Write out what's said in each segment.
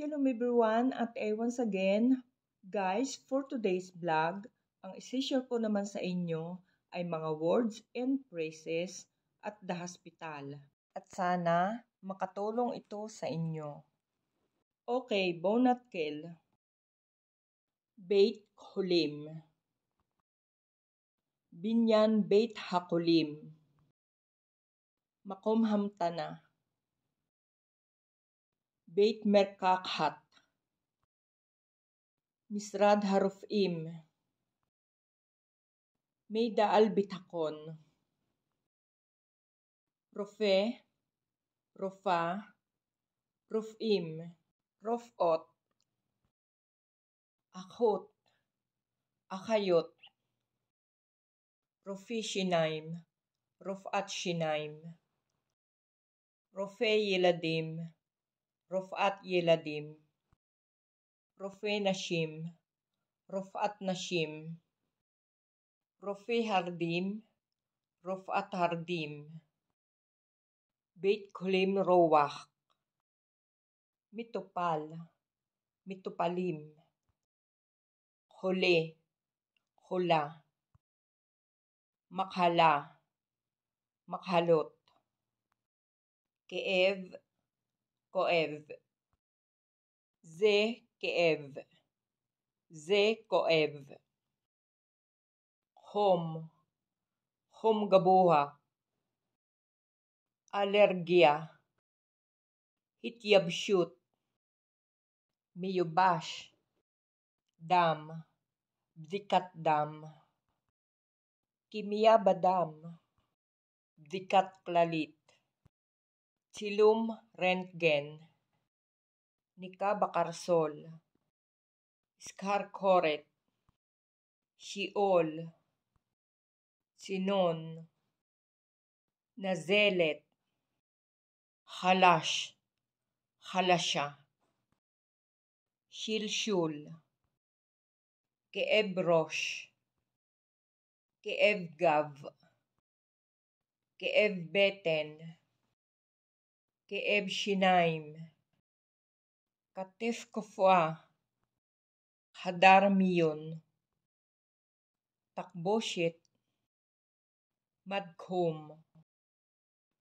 Shalom everyone at eh once again, guys, for today's vlog, ang isi-share ko naman sa inyo ay mga words and phrases at the hospital. At sana makatulong ito sa inyo. Okay, bonat kel. Beit Hulim Binyan Beit Hakulim Makomhamtana בית מרקחת משרד הרופאים מידע על ביטחון רופא, רופאה, רופאים, רופאות, אחות, אחיות, רופאי שיניים, רופאת שיניים, רופא ילדים, Rofat Yeladim, Rofe Nashim, Rofat Nashim, Rofe Hardim, Rofat Hardim, Beit Kolim Rowach, Mitopal, Mitopalim, Hole, Hula, Makhala, Makhalot, Keev, כואב. זה כאב. זה כואב. חום. חום גבוה. אלרגיה. התייבשות. מיובש. דם. בדיקת דם. כימיה בדם. בדיקת כללית. Chilum Rentgen Nika Bakarsol Iskar Koret Sheol Sinon Nazelet Halash Halasha Shilshul Keeb Rosh Keeb Gav Keeb Beten כאב שיניים, כתף קפואה, חדר מיון, תחבושת, מדחום,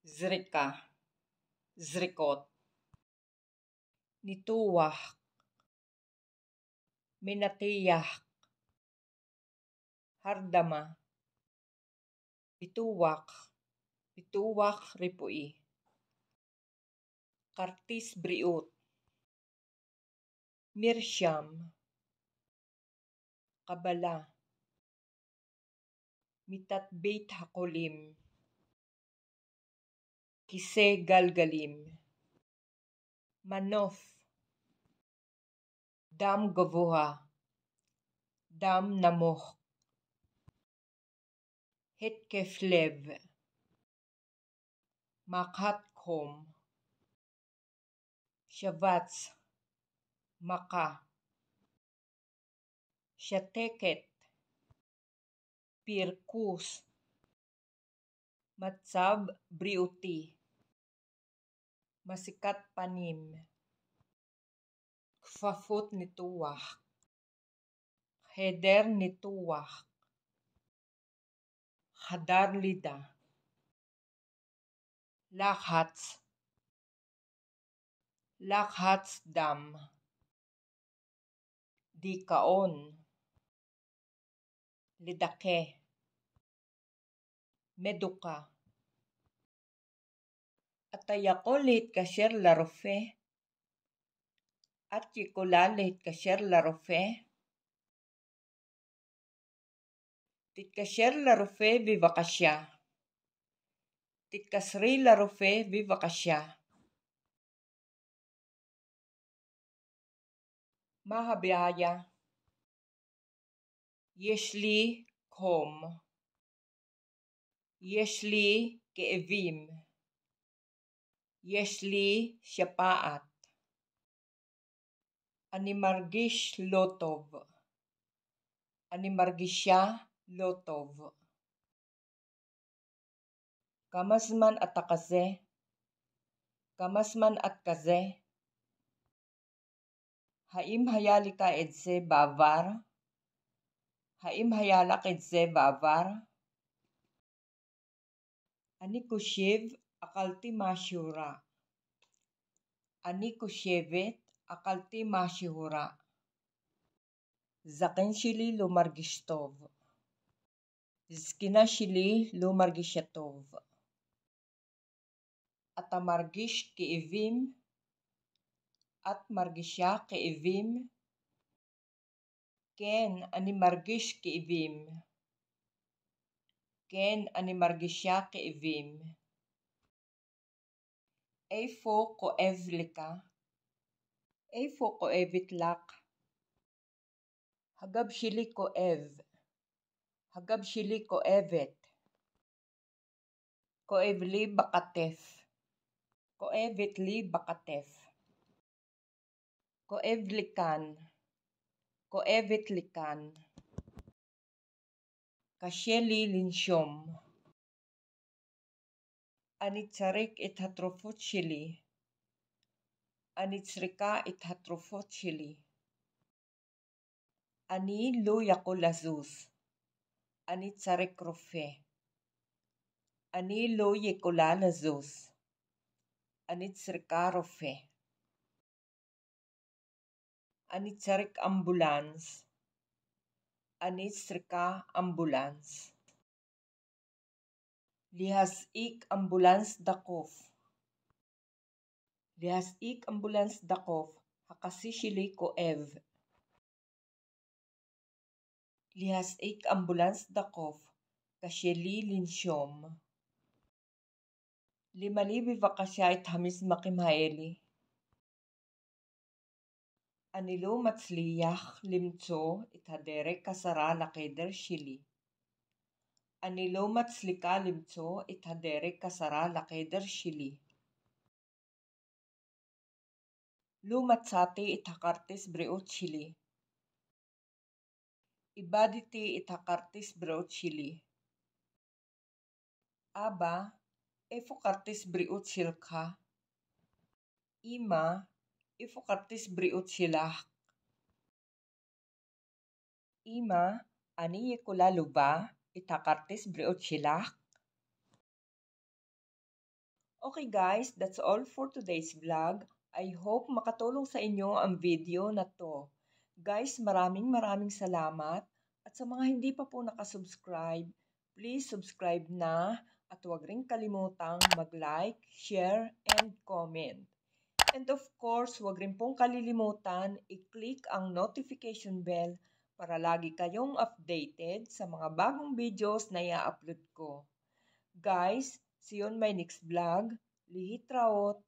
זריקה, זריקות, ניתוח, minatiyak, hardama, ituwak, ituwak ripui. Curtis Briot Mirsham Kabala Mitatbeit Hakolim Kise Galgalim Manof Dam Gavoha Dam Namoh Hetkeflev Makhatkom Shabats, Maka, Shateket, Pirkus, Matsab Briuti, Masikat Panim, Kfafut Nituwak, Heder Nituwak, Hadar Lida, Lahats, Dam Dikaon, Lidake, Meduka. Atayakolit kasher larofe, At Atchikolalit kasher larofe, Titkasher larofe bivakasya, Titkasri larofe bivakasya. Mahabharya. Yeshli kom. Yeshli keevim. Yeshli shapaat. אני מרגיש לא טוב. אני מרגישה לא טוב. כמה זמן אתה כזה? כמה זמן את כזה? האם היה לך את זה בעבר? האם היה לך את זה בעבר? אני חושב, אכלתי משהו רע. אני חושבת, אכלתי משהו רע. זקן שלי לא מרגיש טוב. זקנה שלי לא מרגישה טוב. אתה מרגיש כאבים? את מרגישה כאבים? כן, אני מרגיש כאבים. כן, אני מרגישה כאבים. איפה כואב לך? איפה כואבת לך? הגב שלי כואב. הגב שלי כואבת. כואב לי בכתף. כואבת לי בכתף. כואב לי כאן, כואבת לי כאן. קשה לי לנשום. אני צריך את התרופות שלי. אני צריכה את התרופות שלי. אני לא יכול לזוז. אני צריך רופא. אני לא יכולה לזוז. אני צריכה רופא. ani Charak ambulance ani सरका ambulance. Lihas ik ambulance dakov. Lihas ik ambulance dakov hakasishili ko ev. Lihas ik ambulance dakov kasheli linsyom. Limalibi vakashait hamis makimhaeli. אני לא מצליח למצוא את הדרך חזרה לחדר שלי. אני לא מצליחה למצוא את הדרך חזרה לחדר שלי. לא מצאתי את הכרטיס בריאות שלי. איבדתי את הכרטיס בריאות שלי. אבא, איפה כרטיס בריאות שלך? אמא, Ifokartis briot silah. Ima ani yekula luba itakartis briot silah. Okay guys, that's all for today's vlog. I hope makatulong sa inyo ang video na to. Guys, maraming maraming salamat. At sa mga hindi pa po nakasubscribe, please subscribe na at huwag rin kalimutang mag-like, share, and comment. And of course, huwag rin pong kalilimutan i-click ang notification bell para lagi kayong updated sa mga bagong videos na i-upload ko. Guys, see you on my next vlog. Lihit Lihitraot!